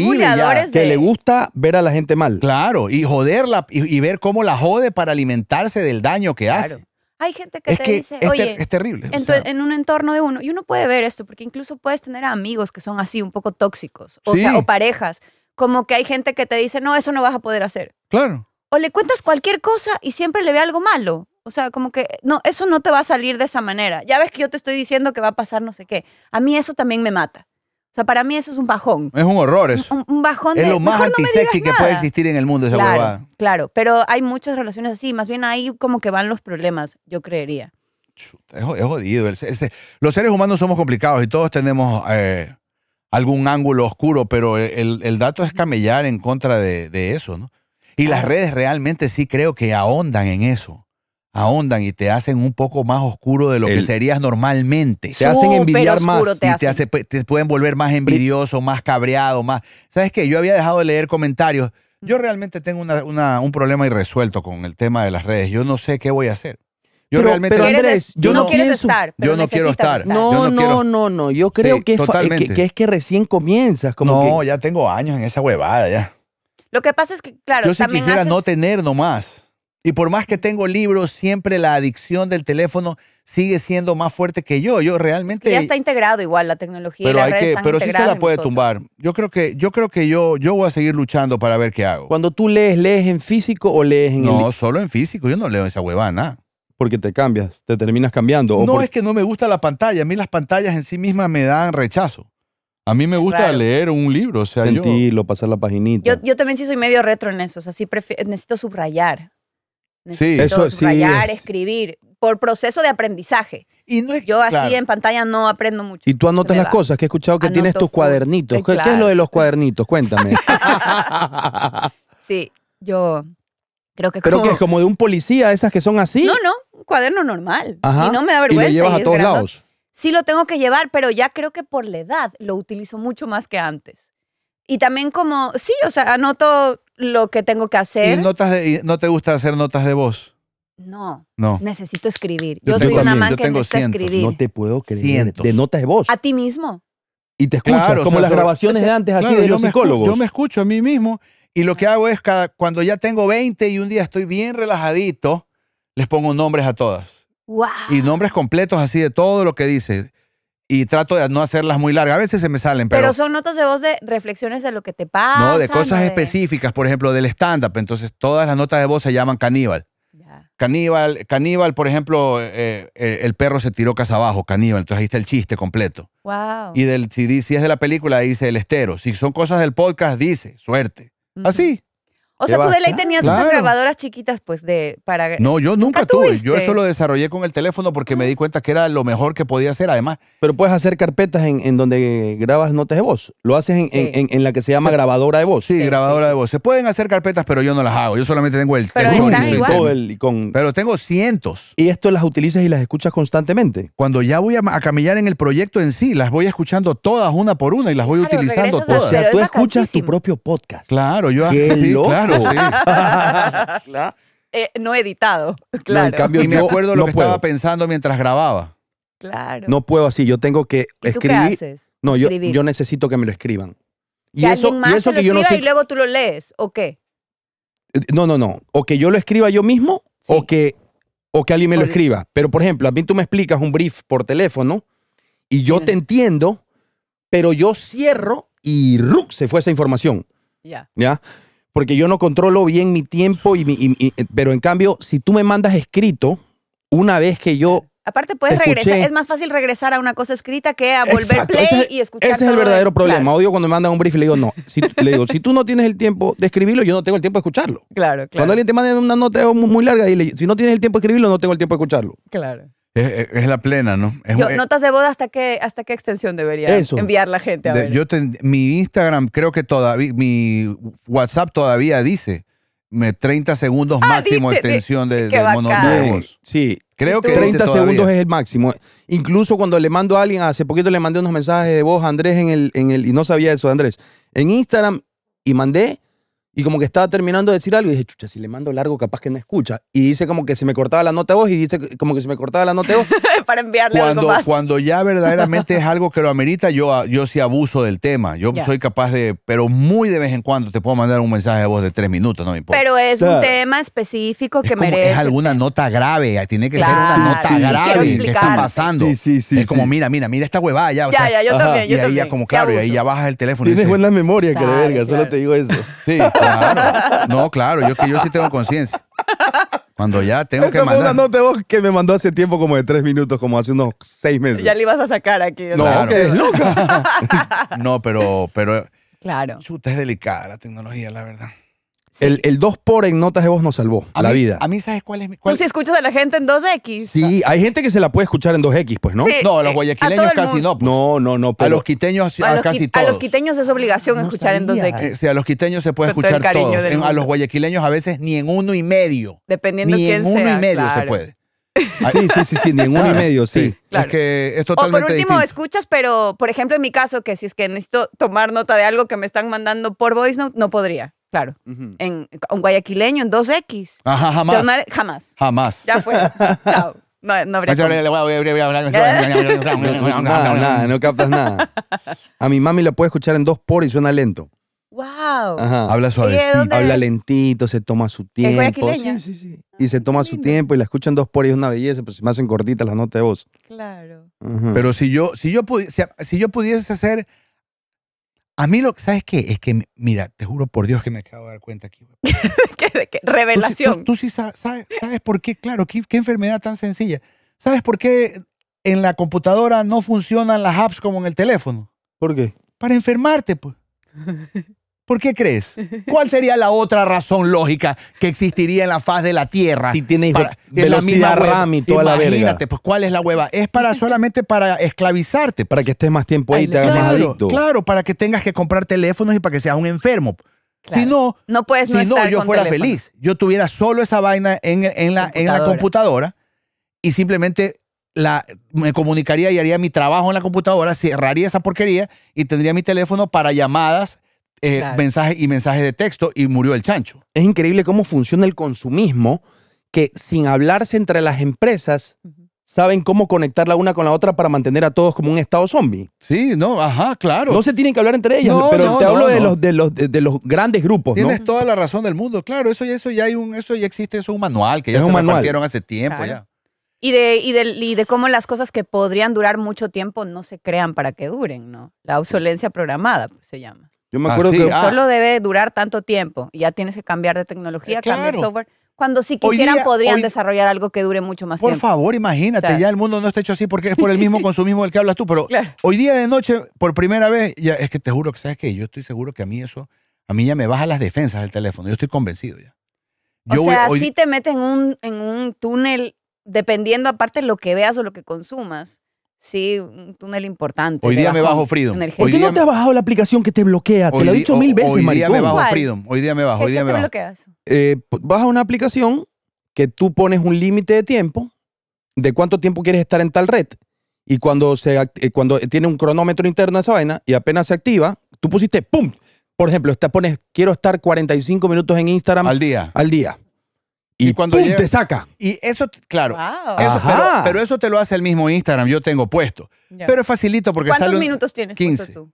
que le gusta ver a la gente mal. Claro, y joderla y, ver cómo la jode para alimentarse del daño que hace. Hay gente que te dice, oye, es terrible. En, un entorno de uno, y uno puede ver esto, porque incluso puedes tener amigos que son así, un poco tóxicos, o sea, o parejas como que hay gente que te dice, no, eso no vas a poder hacer. Claro. O le cuentas cualquier cosa y siempre le ve algo malo. O sea, como que, no, eso no te va a salir de esa manera. Ya ves que yo te estoy diciendo que va a pasar no sé qué. A mí eso también me mata. O sea, para mí eso es un bajón. Es un horror eso. Un, bajón de... Es lo más que puede existir en el mundo esa claro, Claro, pero hay muchas relaciones así. Más bien ahí como que van los problemas, yo creería. es jodido. los seres humanos somos complicados y todos tenemos... Eh, algún ángulo oscuro, pero el, dato es camellar en contra de, eso, ¿no? Y las redes realmente sí creo que ahondan en eso ahondan y te hacen un poco más oscuro de lo que serías normalmente. Te hacen envidiar más. y Te, pues, te, pueden volver más envidioso, más cabreado, más... ¿Sabes qué? Yo había dejado de leer comentarios. Yo realmente tengo una, una, un problema irresuelto con el tema de las redes. Yo no sé qué voy a hacer. Yo realmente yo no, estar, yo no quiero estar. No, no, no, no, yo creo que, es que, recién comienzas. no, ya tengo años en esa huevada ya. Lo que pasa es que, claro, yo quisiera no tener nomás. Y por más que tengo libros, siempre la adicción del teléfono sigue siendo más fuerte que yo. Yo realmente. ya está integrado igual la tecnología. Pero, y las hay que, pero sí se la puede tumbar. Yo creo que, yo creo que yo, yo voy a seguir luchando para ver qué hago. Cuando tú lees, ¿lees en físico o lees en No, solo en físico. Yo no leo esa huevada. nada porque te cambias, te terminas cambiando. No es que no me gusta la pantalla, a mí las pantallas en sí mismas me dan rechazo. A mí me gusta leer un libro, o sea, Sentirlo, pasar la paginita. Yo, yo, también sí soy medio retro en eso, o sea, sí necesito subrayar. Necesito subrayar, escribir, por proceso de aprendizaje. Y yo así en pantalla no aprendo mucho. Y tú anotas las cosas, que he escuchado que tienes tus cuadernitos. Eh, ¿Qué es lo de los cuadernitos? Cuéntame. sí, yo Creo que, es como de un policía, esas que son así. No, no, un cuaderno normal. Y no me da vergüenza. Y lo llevas a todos lados. Sí lo tengo que llevar, pero ya creo que por la edad lo utilizo mucho más que antes. Y también como, sí, o sea, anoto lo que tengo que hacer. ¿Y no te gusta hacer notas de voz? No. No. Necesito escribir. Yo, soy una man que necesita escribir. No te puedo creer. De notas de voz. A ti mismo. Y te escucho como las grabaciones de antes, así de los psicólogos. yo me escucho a mí mismo y lo que hago es, cada, cuando ya tengo 20 y un día estoy bien relajadito, les pongo nombres a todas. Y nombres completos así de todo lo que dice. Y trato de no hacerlas muy largas. A veces se me salen, pero... son notas de voz de reflexiones de lo que te pasa. No, de cosas específicas, por ejemplo, del stand-up. Entonces, todas las notas de voz se llaman caníbal. Caníbal, caníbal, por ejemplo, eh, eh, el perro se tiró casa abajo, caníbal. Entonces ahí está el chiste completo. Wow. Y del, si, si es de la película, dice el estero. Si son cosas del podcast, dice suerte. Así, ah, o sea, tú de ley tenías estas grabadoras chiquitas, pues, de para. No, yo nunca, tuve. Yo eso lo desarrollé con el teléfono porque me di cuenta que era lo mejor que podía hacer. Además. Pero puedes hacer carpetas en, donde grabas notas de voz. Lo haces en, la que se llama grabadora de voz. Sí, grabadora de voz. Se pueden hacer carpetas, pero yo no las hago. Yo solamente tengo el pero teléfono. Todo Pero tengo cientos. Y esto las utilizas y las escuchas constantemente. Cuando ya voy a, camillar en el proyecto en sí, las voy escuchando todas una por una y las voy utilizando todas. O sea, tú escuchas tu propio podcast. Claro, yo. Qué Eh, no editado, claro. cambio, y me acuerdo lo que estaba pensando mientras grababa. No puedo así, yo tengo que escribir. No, yo, yo necesito que me lo escriban. Y eso, que yo no sé... y luego tú lo lees, ¿o qué? Eh, no, no, no. O que yo lo escriba yo mismo o, que, o que alguien me lo escriba. Pero, por ejemplo, a mí tú me explicas un brief por teléfono y yo te entiendo, pero yo cierro y ruk se fue esa información. Ya. ¿Ya? porque yo no controlo bien mi tiempo, y, mi, pero en cambio, si tú me mandas escrito, una vez que yo Aparte puedes regresar, es más fácil regresar a una cosa escrita que a volver play y escuchar. Ese es el verdadero problema. Odio cuando me mandan un brief y le digo, no, si, le digo, si tú no tienes el tiempo de escribirlo, yo no tengo el tiempo de escucharlo. Claro, claro. Cuando alguien te manda una nota muy larga y le, si no tienes el tiempo de escribirlo, no tengo el tiempo de escucharlo. Claro. Es, la plena, ¿no? Eh, notas de boda hasta qué, hasta qué extensión debería enviar la gente. Yo mi Instagram creo que todavía, mi WhatsApp todavía dice 30 segundos ah, máximo extensión de, de Sí, creo que 30 segundos es el máximo. Incluso cuando le mando a alguien, hace poquito le mandé unos mensajes de voz a Andrés en el, en el, y no sabía eso, Andrés, en Instagram y mandé y como que estaba terminando de decir algo y dije, chucha, si le mando largo, capaz que no escucha. Y dice como que se me cortaba la nota de voz y dice como que se me cortaba la nota de voz. Para enviarle cuando, algo más. Cuando ya verdaderamente es algo que lo amerita, yo, ah, yo sí abuso del tema. Yo soy capaz de, pero muy de vez en cuando te puedo mandar un mensaje de voz de tres minutos, no me importa. Pero es un tema específico que es merece. Es alguna nota grave, tiene que ser una nota grave que está pasando. Es como, mira, mira, mira esta huevada ya. ya, ya, yo también. Yo y ahí ya como, claro, y ahí ya bajas el teléfono. Tienes buena memoria, que de verga, solo te digo eso. Sí. No, claro, yo que yo sí tengo conciencia. Cuando ya tengo que mandar. una tengo que me mandó hace tiempo, como de tres minutos, como hace unos seis meses. Ya le ibas a sacar aquí. No, no, pero, pero. Claro. es delicada la tecnología, la verdad. El, el 2 por en notas de voz nos salvó a la vida. A mí, ¿sabes cuál es mi.? Cuál? Tú si escuchas a la gente en 2X. Sí, hay gente que se la puede escuchar en 2X, pues, ¿no? no, a los guayaquileños casi no. Pues. No, no, no. A los quiteños casi todos. A los quiteños es obligación escuchar en 2X. Eh, sí, a los quiteños se puede escuchar todo. a los guayaquileños a veces ni en uno y medio. Dependiendo ni quién en uno y medio se puede. Sí, sí, sí, sí, ni en uno y medio, sí. Es que es totalmente. por último, escuchas, pero por ejemplo, en mi caso, que si es que necesito tomar nota de algo que me están mandando por voice note, no podría. Claro. en, un guayaquileño en 2X. Ajá, jamás. jamás. Jamás. Ya fue. Chao. No, no habría. nada, nada, no captas nada. A mi mami la puede escuchar en dos por y suena lento. ¡Wow! Ajá. Habla suavecito. Habla lentito, se toma su tiempo. ¿Es sí, sí, sí. y se toma su tiempo y la escuchan dos por y es una belleza, pero si me hacen cortitas las notas de voz. Claro. Pero si yo, si yo, si yo pudiese hacer a mí lo que sabes qué es que, mira, te juro por Dios que me acabo de dar cuenta aquí. ¿Qué, revelación. Tú, sí, sabes, sabes, por qué, claro, qué, enfermedad tan sencilla. ¿Sabes por qué en la computadora no funcionan las apps como en el teléfono? ¿Por qué? Para enfermarte, pues. ¿Por qué crees? ¿Cuál sería la otra razón lógica que existiría en la faz de la Tierra? Si tienes de la RAM y toda la verga. pues ¿cuál es la hueva? Es para solamente para esclavizarte. Para que estés más tiempo ahí te hagas claro, más adicto. Claro, para que tengas que comprar teléfonos y para que seas un enfermo. Si no, no, puedes no, yo fuera feliz. Yo tuviera solo esa vaina en, la, computadora. en la computadora y simplemente la, me comunicaría y haría mi trabajo en la computadora, cerraría esa porquería y tendría mi teléfono para llamadas eh, mensajes y mensajes de texto y murió el chancho. Es increíble cómo funciona el consumismo, que sin hablarse entre las empresas, saben cómo conectar la una con la otra para mantener a todos como un estado zombie. Sí, no, ajá, claro. No se tienen que hablar entre ellas, pero te hablo de, los, de, los, de, los grandes grupos. Tienes toda la razón del mundo, claro, eso, eso, ya, hay un, eso ya existe, eso es un manual que ya se hace tiempo Y de, y, de, cómo las cosas que podrían durar mucho tiempo no se crean para que duren, ¿no? La obsolencia programada pues, se llama. Yo me acuerdo ¿Ah, que ah. solo debe durar tanto tiempo ya tienes que cambiar de tecnología, eh, claro. cambiar software. Cuando si quisieran podrían desarrollar algo que dure mucho más tiempo. Por favor, imagínate, ya el mundo no está hecho así porque es por el mismo consumismo del que hablas tú, pero hoy día de noche, por primera vez, ya, es que te juro que sabes que yo estoy seguro que a mí eso, a mí ya me baja las defensas del teléfono, yo estoy convencido ya. o sea, así te metes en un, en un túnel, dependiendo aparte de lo que veas o lo que consumas. Sí, un túnel importante. Hoy día me bajo Freedom. ¿Por qué no te has bajado la aplicación que te bloquea? Te lo he dicho mil veces, veces, Hoy día me bajo Freedom. Hoy día me bajo. Hoy día me bajo. Eh, baja una aplicación que tú pones un límite de tiempo, de cuánto tiempo quieres estar en tal red. Y cuando, se, eh, cuando tiene un cronómetro interno esa vaina y apenas se activa, tú pusiste ¡pum! Por ejemplo, te pones, quiero estar 45 minutos en Instagram al, Al día. Y, cuando ¡pum! te saca. Y eso, claro. pero, eso te lo hace el mismo Instagram, yo tengo puesto. Pero es facilito porque ¿Cuántos minutos tienes 15. Tú?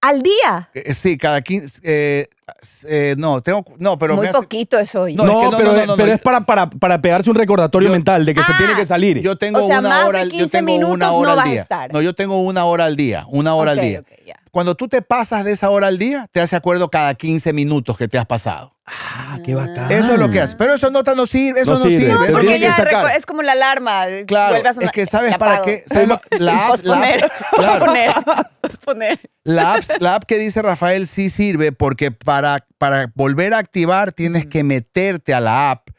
¿Al día? Eh, eh, sí, cada 15. Eh, no, tengo. No, pero. Muy poquito eso. No, pero, es para, para, para, pegarse un recordatorio mental de que se tiene ah. que salir. Yo tengo o sea, una hora, de 15 minutos no va a estar. No, yo tengo una hora al día. Una hora al día. Cuando tú te pasas de esa hora al día, te hace acuerdo cada 15 minutos que te has pasado. Ah, qué ah. bacán. Eso es lo que hace. Pero eso no sirve, eso no, sirve. es como la alarma. Eh, claro, es que ¿sabes para qué? La app, la app, posponer, La, app, que dice Rafael sí sirve porque para, para volver a activar tienes que meterte a la app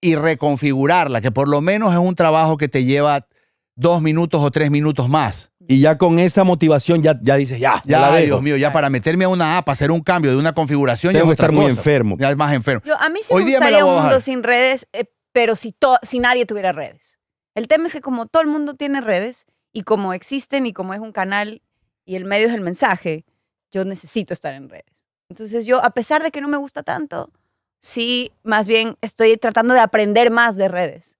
y reconfigurarla, que por lo menos es un trabajo que te lleva dos minutos o tres minutos más. Y ya con esa motivación ya, ya dices, ya, ya, la Dios mío, ya para meterme a una app, hacer un cambio de una configuración, ya voy a estar muy enfermo. Ya es más enfermo. a mí sí me gustaría un mundo sin redes, eh, pero si, todo si nadie tuviera redes. El tema es que como todo el mundo tiene redes y como existen y como es un canal y el medio es el mensaje, yo necesito estar en redes. Entonces yo, a pesar de que no me gusta tanto, sí, más bien estoy tratando de aprender más de redes.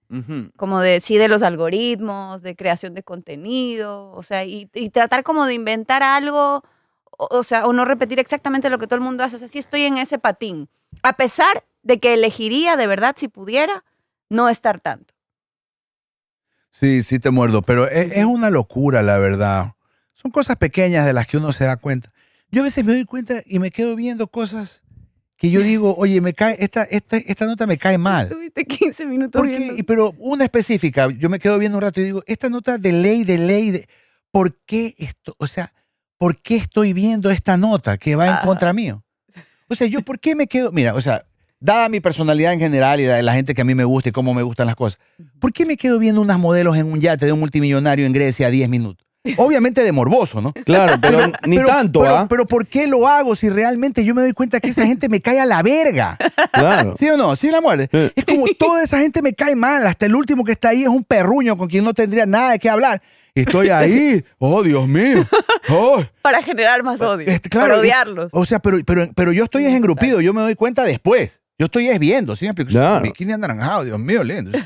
Como de, sí, de los algoritmos, de creación de contenido, o sea, y, tratar como de inventar algo, o, sea, o no repetir exactamente lo que todo el mundo hace. Así estoy en ese patín. A pesar de que elegiría, de verdad, si pudiera, no estar tanto. Sí, sí te muerdo, pero e, es una locura, la verdad. Son cosas pequeñas de las que uno se da cuenta. Yo a veces me doy cuenta y me quedo viendo cosas que yo digo, oye, me cae, esta, esta, esta nota me cae mal. Tuviste 15 minutos. Pero una específica, yo me quedo viendo un rato y digo, esta nota de ley, de ley, de, ¿por qué esto? O sea, ¿por qué estoy viendo esta nota que va en contra mío? O sea, yo, ¿por qué me quedo? Mira, o sea, dada mi personalidad en general y la gente que a mí me gusta y cómo me gustan las cosas, ¿por qué me quedo viendo unas modelos en un yate de un multimillonario en Grecia a 10 minutos? Obviamente de morboso, ¿no? Claro, pero, ni tanto, ¿ah? pero, ¿por qué lo hago si realmente yo me doy cuenta que esa gente me cae a la verga? Claro. ¿Sí o no? Sí, la muerte. Es como toda esa gente me cae mal. Hasta el último que está ahí es un perruño con quien no tendría nada de qué hablar. estoy ahí. Oh, Dios mío. Oh. Para generar más eh, odio. para odiarlos. O sea, pero, pero yo estoy engrupido. Yo me doy cuenta después. Yo estoy viendo, siempre, que Bikini anaranjado, Dios mío, lindo.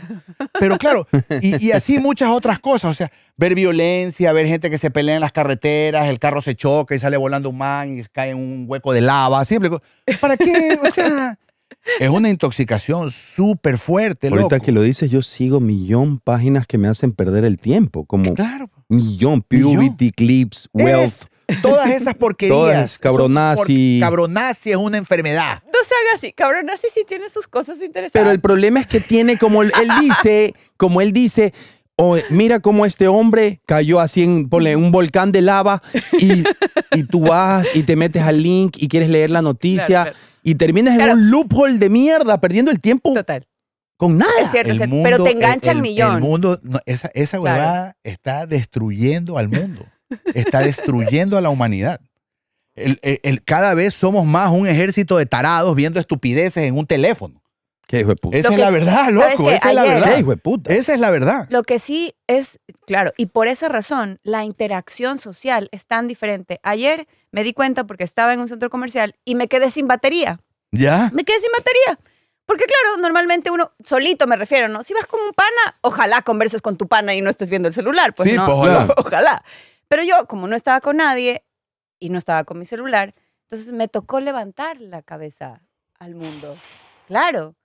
Pero claro, y, así muchas otras cosas. O sea, ver violencia, ver gente que se pelea en las carreteras, el carro se choca y sale volando un man y cae en un hueco de lava, siempre. ¿Para qué? O sea, es una intoxicación súper fuerte, Ahorita que lo dices, yo sigo millón páginas que me hacen perder el tiempo. Como millón, Puberty Clips, Wealth, Todas esas porquerías. Todas, cabronazi. es una enfermedad. No se haga así. Cabronazi sí tiene sus cosas interesantes. Pero el problema es que tiene, como él, dice, como él dice, oh, mira cómo este hombre cayó así en un volcán de lava y, y, tú vas y te metes al link y quieres leer la noticia y terminas en un loophole de mierda, perdiendo el tiempo. Total con nada. Es cierto, pero te engancha el, millón. El mundo, esa, esa huevada está destruyendo al mundo está destruyendo a la humanidad. cada vez somos más un ejército de tarados viendo estupideces en un teléfono. Esa es, la verdad, loco. Esa es la verdad. Esa es la verdad. Lo que sí es, claro, y por esa razón, la interacción social es tan diferente. Ayer me di cuenta porque estaba en un centro comercial y me quedé sin batería. ¿Ya? Me quedé sin batería. Porque claro, normalmente uno, solito me refiero, ¿no? Si vas con un pana, ojalá converses con tu pana y no estés viendo el celular. Pues sí, pues, ojalá. ojalá. Pero yo, como no estaba con nadie y no estaba con mi celular, entonces me tocó levantar la cabeza al mundo. Claro.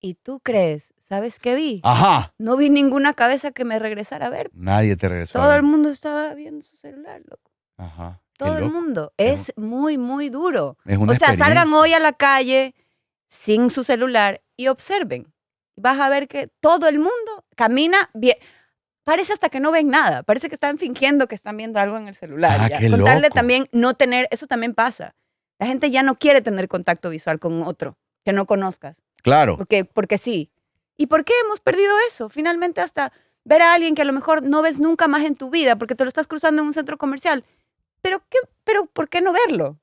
¿Y tú crees? ¿Sabes qué vi? Ajá. No vi ninguna cabeza que me regresara a ver. Nadie te regresó. Todo el mundo estaba viendo su celular, loco. Ajá. Todo el mundo. Es muy, muy duro. Es o sea, salgan hoy a la calle sin su celular y observen. Vas a ver que todo el mundo camina bien parece hasta que no ven nada, parece que están fingiendo que están viendo algo en el celular. Ah, con tal también no tener, eso también pasa. La gente ya no quiere tener contacto visual con otro que no conozcas. Claro. Porque, porque sí. ¿Y por qué hemos perdido eso? Finalmente hasta ver a alguien que a lo mejor no ves nunca más en tu vida porque te lo estás cruzando en un centro comercial. ¿Pero, qué, pero por qué no verlo?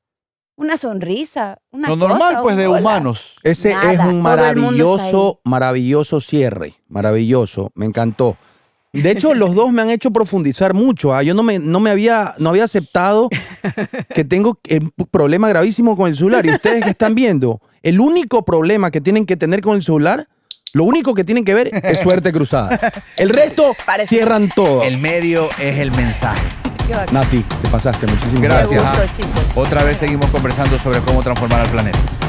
Una sonrisa, una Lo normal, pues, de humanos. Ese es un maravilloso, maravilloso cierre. Maravilloso. Me encantó. De hecho, los dos me han hecho profundizar mucho. ¿ah? Yo no me, no me había, no había aceptado que tengo un problema gravísimo con el celular. Y ustedes que están viendo, el único problema que tienen que tener con el celular, lo único que tienen que ver es suerte cruzada. El resto cierran todo. El medio es el mensaje. Nati, te pasaste. Muchísimas gracias. Otra vez seguimos conversando sobre cómo transformar el planeta.